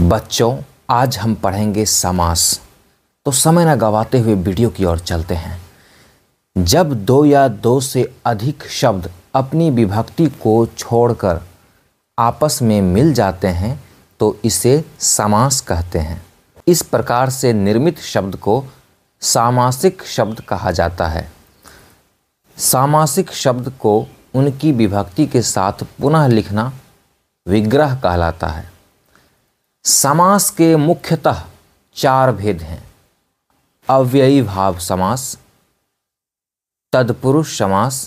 बच्चों आज हम पढ़ेंगे समास तो समय न गवाते हुए वीडियो की ओर चलते हैं जब दो या दो से अधिक शब्द अपनी विभक्ति को छोड़कर आपस में मिल जाते हैं तो इसे समास कहते हैं इस प्रकार से निर्मित शब्द को सामासिक शब्द कहा जाता है सामासिक शब्द को उनकी विभक्ति के साथ पुनः लिखना विग्रह कहलाता है समास के मुख्यतः चार भेद हैं अव्ययी भाव समास तत्पुरुष समास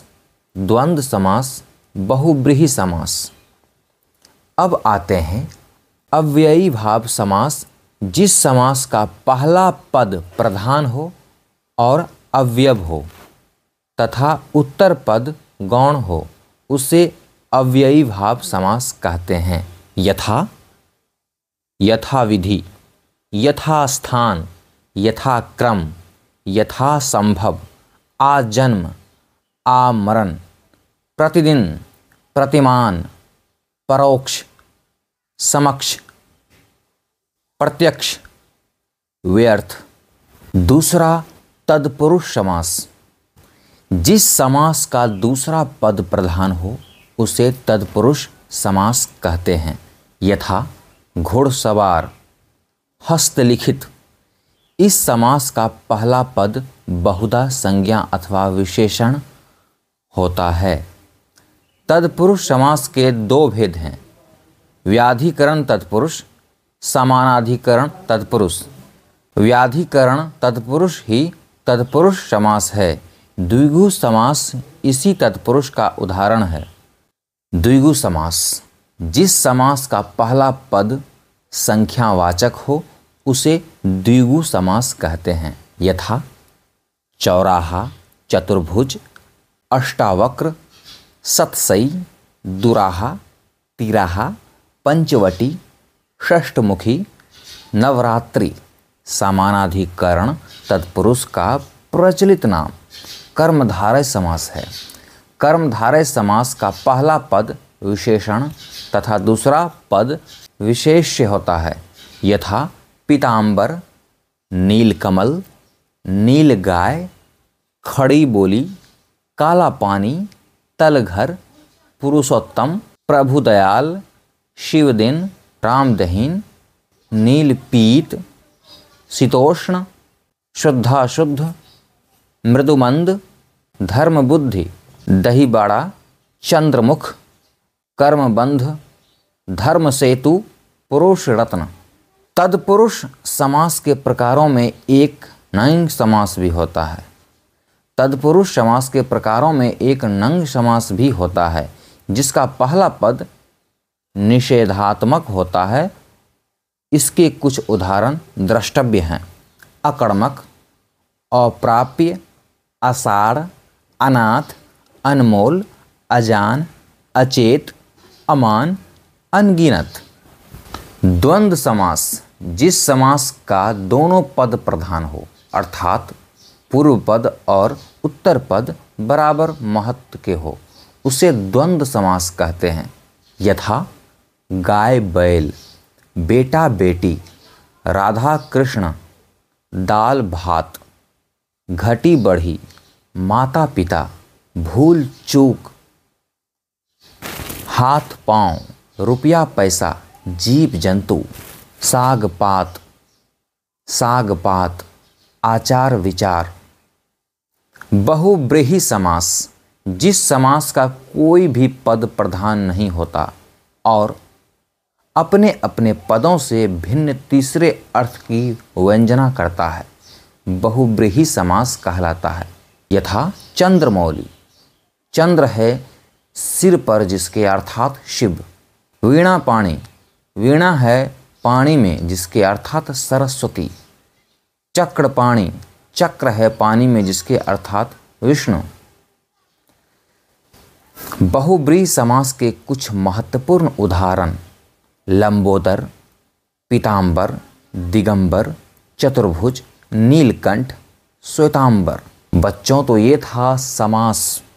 द्वंद्व समास बहुब्रीही समास अब आते हैं अव्ययी भाव समास जिस समास का पहला पद प्रधान हो और अवयव हो तथा उत्तर पद गौण हो उसे अव्ययी भाव समास कहते हैं यथा यथाविधि यथास्थान यथाक्रम यथासंभव आजन्म आमरण प्रतिदिन प्रतिमान परोक्ष समक्ष प्रत्यक्ष व्यर्थ दूसरा तदपुरुष समास जिस समास का दूसरा पद प्रधान हो उसे तदपुरुष समास कहते हैं यथा घुड़सवार हस्तलिखित इस समास का पहला पद बहुधा संज्ञा अथवा विशेषण होता है तत्पुरुष समास के दो भेद हैं व्याधिकरण तत्पुरुष समानाधिकरण तत्पुरुष व्याधिकरण तत्पुरुष ही तत्पुरुष समास है द्विगु समास इसी तत्पुरुष का उदाहरण है द्विगु समास जिस समास का पहला पद संख्यावाचक हो उसे द्विगु समास कहते हैं यथा चौराहा चतुर्भुज अष्टावक्र सतसई दुराहा तिराहा पंचवटी षष्ठमुखी नवरात्रि समानाधिकरण तत्पुरुष का प्रचलित नाम कर्मधारय समास है कर्मधारय समास का पहला पद विशेषण तथा दूसरा पद विशेष होता है यथा पीताम्बर नीलकमल नील गाय खड़ी बोली काला पानी तलघर पुरुषोत्तम प्रभुदयाल शिवदिन रामदहीन नीलपीत शीतोष्ण शुद्धाशुद्ध मृदुमंद धर्मबुद्धि दहीबाड़ा चंद्रमुख कर्म बंध धर्म सेतु पुरुष रत्न तदपुरुष समास के प्रकारों में एक नंग समास भी होता है तदपुरुष समास के प्रकारों में एक नंग समास भी होता है जिसका पहला पद निषेधात्मक होता है इसके कुछ उदाहरण द्रष्टव्य हैं अकर्मक अप्राप्य असार अनाथ अनमोल अजान अचेत अमान अनगिनत द्वंद्व समास जिस समास का दोनों पद प्रधान हो अर्थात पूर्व पद और उत्तर पद बराबर महत्व के हो उसे द्वंद्व समास कहते हैं यथा गाय बैल बेटा बेटी राधा कृष्ण दाल भात घटी बढ़ी माता पिता भूल चूक हाथ पाँव रुपया पैसा जीव जंतु साग पात साग पात आचार विचार बहुब्रीही समास जिस समास का कोई भी पद प्रधान नहीं होता और अपने अपने पदों से भिन्न तीसरे अर्थ की व्यंजना करता है बहुब्रीही समास कहलाता है यथा चंद्रमौली चंद्र है सिर पर जिसके अर्थात शिव वीणा पाणी वीणा है पानी में जिसके अर्थात सरस्वती चक्र पाणी चक्र है पानी में जिसके अर्थात विष्णु बहुब्री समास के कुछ महत्वपूर्ण उदाहरण लंबोदर पीताम्बर दिगंबर चतुर्भुज नीलकंठ श्वेतांबर बच्चों तो ये था समास